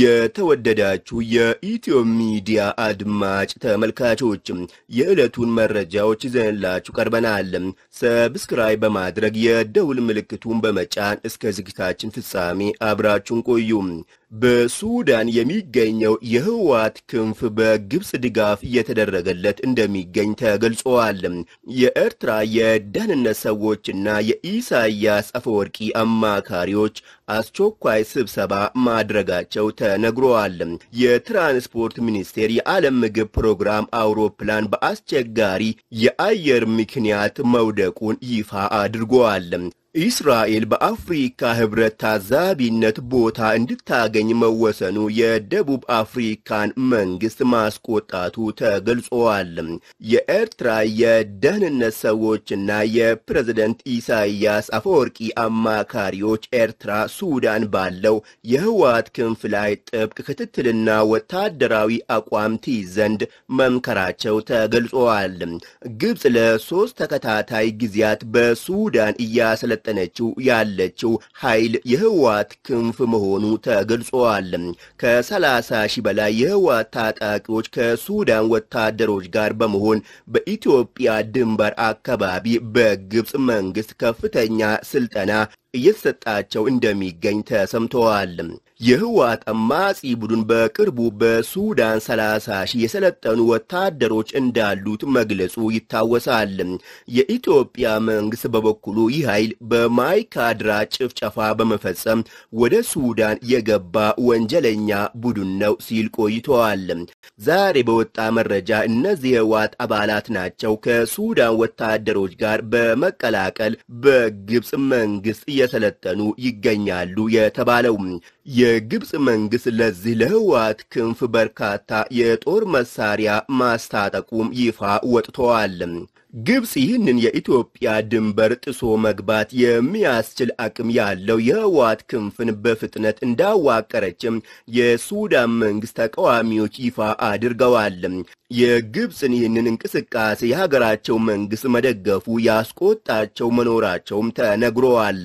የተወደዳችሁ የኢትዮ ሚዲያ አድማጭ ተመልካቾች የዕለቱን መረጃዎች ይዘንላችሁ ቀርበናል። ሰብስክራይብ በማድረግ የደውል ምልክቱን በመጫን እስከ ዝግታችን ፍጻሜ አብራችሁን ቆዩ። በሱዳን የሚገኘው የህወሓት ክንፍ በግብፅ ድጋፍ እየተደረገለት እንደሚገኝ ተገልጿል። የኤርትራ የደህንነት ሰዎችና የኢሳያስ አፈወርቂ አማካሪዎች አስቸኳይ ስብሰባ ማድረጋቸው ተነግሯል። የትራንስፖርት ሚኒስቴር የዓለም ምግብ ፕሮግራም አውሮፕላን በአስቸጋሪ የአየር ምክንያት መውደቁን ይፋ አድርጓል። ኢስራኤል በአፍሪካ ህብረት ታዛቢነት ቦታ እንድታገኝ መወሰኑ የደቡብ አፍሪካን መንግስት ማስቆጣቱ ተገልጿል። የኤርትራ የደህንነት ሰዎችና የፕሬዝደንት ኢሳያስ አፈወርቂ አማካሪዎች ኤርትራ ሱዳን ባለው የህወሓት ክንፍ ላይ ጥብቅ ክትትልና ወታደራዊ አቋም ትይዝ ዘንድ መምከራቸው ተገልጿል። ግብፅ ለሶስት ተከታታይ ጊዜያት በሱዳን እያስለ እየሰለጠነችው ያለችው ኃይል የህወሓት ክንፍ መሆኑ ተገልጿል። ከ30 ሺህ በላይ የህወሓት ታጣቂዎች ከሱዳን ወታደሮች ጋር በመሆን በኢትዮጵያ ድንበር አካባቢ በግብፅ መንግስት ከፍተኛ ስልጠና እየተሰጣቸው እንደሚገኝ ተሰምተዋል። የህወሓት አማጺ ቡድን በቅርቡ በሱዳን 30 ሺህ የሰለጠኑ ወታደሮች እንዳሉት መግለጹ ይታወሳል። የኢትዮጵያ መንግስት በበኩሉ ይህ ኃይል በማይካድራ ጭፍጨፋ በመፈጸም ወደ ሱዳን የገባ ወንጀለኛ ቡድን ነው ሲል ቆይተዋል። ዛሬ በወጣ መረጃ እነዚህ የህወሓት አባላት ናቸው ከሱዳን ወታደሮች ጋር በመቀላቀል በግብፅ መንግስት እየሰለጠኑ ይገኛሉ የተባለው የግብፅ መንግስት ለዚህ ለህወሓት ክንፍ በርካታ የጦር መሳሪያ ማስታጠቁም ይፋ ወጥተዋል። ግብፅ ይህንን የኢትዮጵያ ድንበር ጥሶ መግባት የሚያስችል አቅም ያለው የህወሓት ክንፍን በፍጥነት እንዳዋቀረችም የሱዳን መንግስት ተቃዋሚዎች ይፋ አድርገዋል። የግብፅን ይህንን እንቅስቃሴ የሀገራቸው መንግስት መደገፉ ያስቆጣቸው መኖራቸውም ተነግረዋል።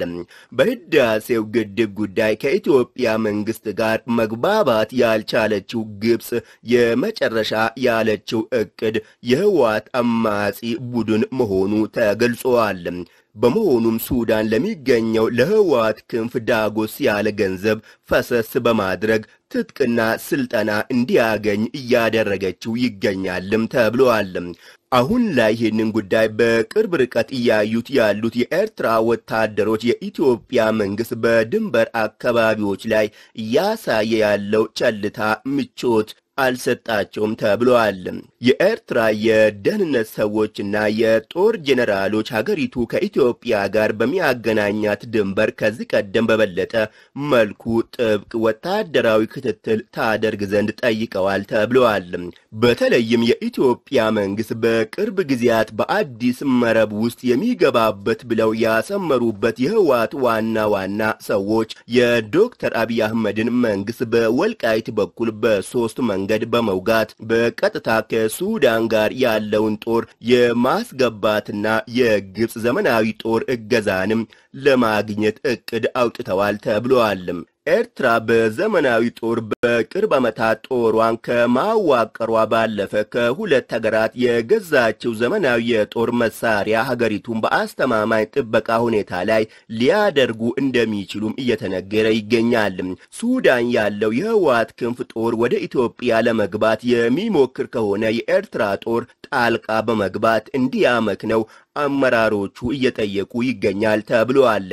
በህዳሴው ግድብ ጉዳይ ከኢትዮጵያ መንግስት ጋር መግባባት ያልቻለችው ግብፅ የመጨረሻ ያለችው እቅድ የህወሓት አማጺ ቡድን መሆኑ ተገልጿል። በመሆኑም ሱዳን ለሚገኘው ለህወሓት ክንፍ ዳጎስ ያለ ገንዘብ ፈሰስ በማድረግ ትጥቅና ስልጠና እንዲያገኝ እያደረገችው ይገኛልም ተብሏል። አሁን ላይ ይህንን ጉዳይ በቅርብ ርቀት እያዩት ያሉት የኤርትራ ወታደሮች የኢትዮጵያ መንግስት በድንበር አካባቢዎች ላይ እያሳየ ያለው ቸልታ ምቾት አልሰጣቸውም ተብሏል። የኤርትራ የደህንነት ሰዎችና የጦር ጄኔራሎች ሀገሪቱ ከኢትዮጵያ ጋር በሚያገናኛት ድንበር ከዚህ ቀደም በበለጠ መልኩ ጥብቅ ወታደራዊ ክትትል ታደርግ ዘንድ ጠይቀዋል ተብለዋል። በተለይም የኢትዮጵያ መንግስት በቅርብ ጊዜያት በአዲስ መረብ ውስጥ የሚገባበት ብለው ያሰመሩበት የህወሓት ዋና ዋና ሰዎች የዶክተር አብይ አህመድን መንግስት በወልቃይት በኩል በሶስት መንግስት መንገድ በመውጋት በቀጥታ ከሱዳን ጋር ያለውን ጦር የማስገባትና የግብፅ ዘመናዊ ጦር እገዛንም ለማግኘት እቅድ አውጥተዋል ተብሏልም። ኤርትራ በዘመናዊ ጦር በቅርብ ዓመታት ጦሯን ከማዋቀሯ ባለፈ ከሁለት ሀገራት የገዛችው ዘመናዊ የጦር መሳሪያ ሀገሪቱን በአስተማማኝ ጥበቃ ሁኔታ ላይ ሊያደርጉ እንደሚችሉም እየተነገረ ይገኛል። ሱዳን ያለው የህወሓት ክንፍ ጦር ወደ ኢትዮጵያ ለመግባት የሚሞክር ከሆነ የኤርትራ ጦር ጣልቃ በመግባት እንዲያመክነው አመራሮቹ እየጠየቁ ይገኛል ተብሏል።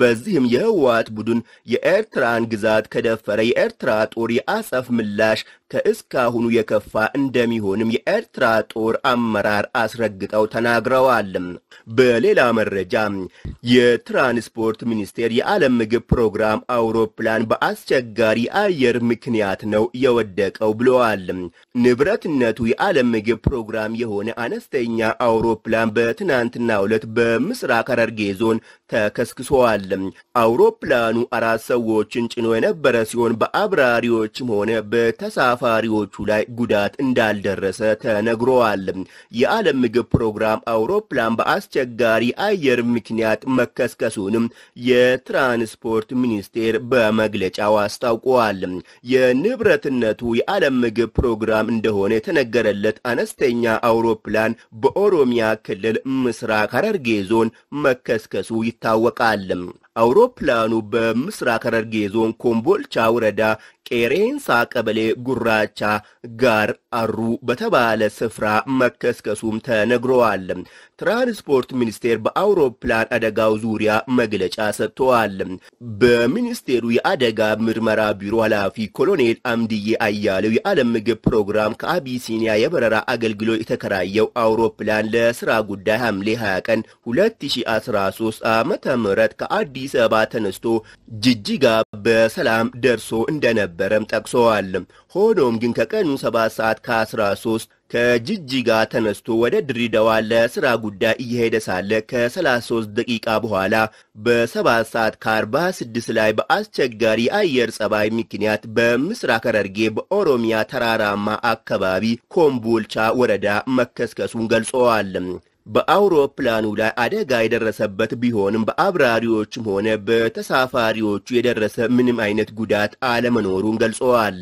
በዚህም የህወሓት ቡድን የኤርትራን ግዛት ከደፈረ የኤርትራ ጦር የአጸፍ ምላሽ ከእስካሁኑ የከፋ እንደሚሆንም የኤርትራ ጦር አመራር አስረግጠው ተናግረዋል። በሌላ መረጃ የትራንስፖርት ሚኒስቴር የዓለም ምግብ ፕሮግራም አውሮፕላን በአስቸጋሪ አየር ምክንያት ነው የወደቀው ብለዋል። ንብረትነቱ የዓለም ምግብ ፕሮግራም የሆነ አነስተኛ አውሮፕላን በትናንትናው ዕለት በምስራቅ ሐረርጌ ዞን ተከስክሷል። ይላል። አውሮፕላኑ አራት ሰዎችን ጭኖ የነበረ ሲሆን በአብራሪዎችም ሆነ በተሳፋሪዎቹ ላይ ጉዳት እንዳልደረሰ ተነግረዋል። የዓለም ምግብ ፕሮግራም አውሮፕላን በአስቸጋሪ አየር ምክንያት መከስከሱንም የትራንስፖርት ሚኒስቴር በመግለጫው አስታውቀዋል። የንብረትነቱ የዓለም ምግብ ፕሮግራም እንደሆነ የተነገረለት አነስተኛ አውሮፕላን በኦሮሚያ ክልል ምስራቅ ሐረርጌ ዞን መከስከሱ ይታወቃል። አውሮፕላኑ በምስራቅ ሐረርጌ ዞን ኮምቦልቻ ወረዳ ቄሬንሳ ቀበሌ ጉራቻ ጋር አሩ በተባለ ስፍራ መከስከሱም ተነግረዋል። ትራንስፖርት ሚኒስቴር በአውሮፕላን አደጋው ዙሪያ መግለጫ ሰጥተዋል። በሚኒስቴሩ የአደጋ ምርመራ ቢሮ ኃላፊ ኮሎኔል አምድዬ አያሌው የዓለም ምግብ ፕሮግራም ከአቢሲኒያ የበረራ አገልግሎት የተከራየው አውሮፕላን ለስራ ጉዳይ ሐምሌ 20 ቀን 2013 ዓ ም ከአዲስ ከአዲስ አበባ ተነስቶ ጅጅጋ በሰላም ደርሶ እንደነበረም ጠቅሰዋል። ሆኖም ግን ከቀኑ 7 ሰዓት ከ13 ከጅጅጋ ተነስቶ ወደ ድሬዳዋ ለስራ ጉዳይ እየሄደ ሳለ ከ33 ደቂቃ በኋላ በ7 ሰዓት ከ46 ላይ በአስቸጋሪ አየር ጸባይ ምክንያት በምስራቅ ሐረርጌ በኦሮሚያ ተራራማ አካባቢ ኮምቦልቻ ወረዳ መከስከሱን ገልጸዋል። በአውሮፕላኑ ላይ አደጋ የደረሰበት ቢሆንም በአብራሪዎችም ሆነ በተሳፋሪዎቹ የደረሰ ምንም አይነት ጉዳት አለመኖሩን ገልጸዋል።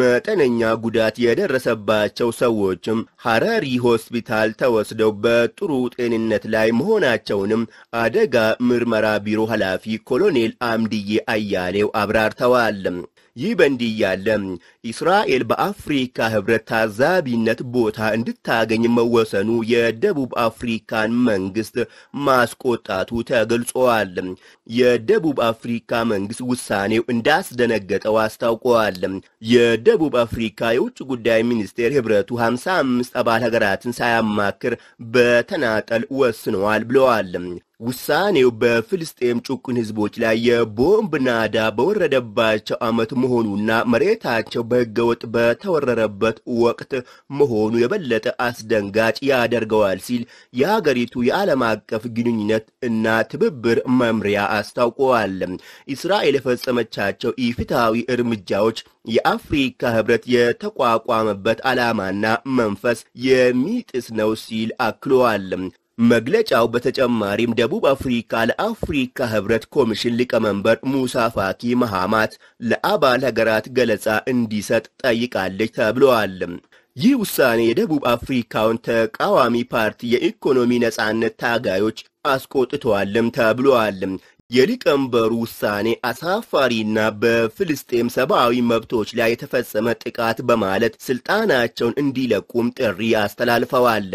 መጠነኛ ጉዳት የደረሰባቸው ሰዎችም ሐረሪ ሆስፒታል ተወስደው በጥሩ ጤንነት ላይ መሆናቸውንም አደጋ ምርመራ ቢሮ ኃላፊ ኮሎኔል አምድዬ አያሌው አብራርተዋል። ይህ በእንዲህ እያለ እስራኤል በአፍሪካ ህብረት ታዛቢነት ቦታ እንድታገኝ መወሰኑ የደቡብ አፍሪካን መንግስት ማስቆጣቱ ተገልጿል። የደቡብ አፍሪካ መንግስት ውሳኔው እንዳስደነገጠው አስታውቀዋል። የደቡብ አፍሪካ የውጭ ጉዳይ ሚኒስቴር ህብረቱ 55 አባል ሀገራትን ሳያማክር በተናጠል ወስነዋል ብለዋል። ውሳኔው በፍልስጤም ጭቁን ህዝቦች ላይ የቦምብ ናዳ በወረደባቸው ዓመት መሆኑና መሬታቸው በህገወጥ በተወረረበት ወቅት መሆኑ የበለጠ አስደንጋጭ ያደርገዋል ሲል የሀገሪቱ የዓለም አቀፍ ግንኙነት እና ትብብር መምሪያ አስታውቀዋል። እስራኤል የፈጸመቻቸው ኢፍትሐዊ እርምጃዎች የአፍሪካ ህብረት የተቋቋመበት ዓላማና መንፈስ የሚጥስ ነው ሲል አክለዋል። መግለጫው በተጨማሪም ደቡብ አፍሪካ ለአፍሪካ ህብረት ኮሚሽን ሊቀመንበር ሙሳ ፋኪ መሃማት ለአባል ሀገራት ገለጻ እንዲሰጥ ጠይቃለች ተብለዋል። ይህ ውሳኔ የደቡብ አፍሪካውን ተቃዋሚ ፓርቲ የኢኮኖሚ ነጻነት ታጋዮች አስቆጥተዋልም ተብለዋል። የሊቀመንበሩ ውሳኔ አሳፋሪና በፍልስጤም ሰብአዊ መብቶች ላይ የተፈጸመ ጥቃት በማለት ስልጣናቸውን እንዲለቁም ጥሪ አስተላልፈዋል።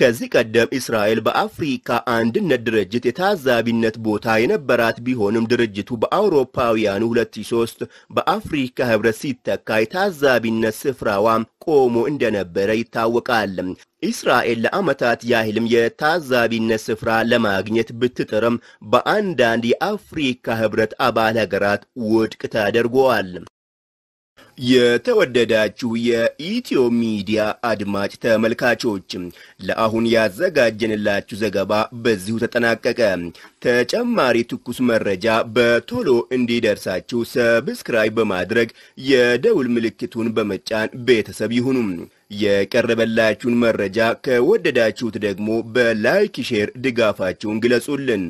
ከዚህ ቀደም እስራኤል በአፍሪካ አንድነት ድርጅት የታዛቢነት ቦታ የነበራት ቢሆንም ድርጅቱ በአውሮፓውያኑ 2003 በአፍሪካ ህብረት ሲተካ የታዛቢነት ስፍራዋም ቆሞ እንደነበረ ይታወቃል። እስራኤል ለዓመታት ያህልም የታዛቢነት ስፍራ ለማግኘት ብትጥርም በአንዳንድ የአፍሪካ ህብረት አባል ሀገራት ውድቅ ተደርጓል። የተወደዳችሁ የኢትዮ ሚዲያ አድማጭ ተመልካቾች ለአሁን ያዘጋጀንላችሁ ዘገባ በዚሁ ተጠናቀቀ። ተጨማሪ ትኩስ መረጃ በቶሎ እንዲደርሳችሁ ሰብስክራይብ በማድረግ የደውል ምልክቱን በመጫን ቤተሰብ ይሁኑ። የቀረበላችሁን መረጃ ከወደዳችሁት ደግሞ በላይክ ሼር ድጋፋችሁን ግለጹልን።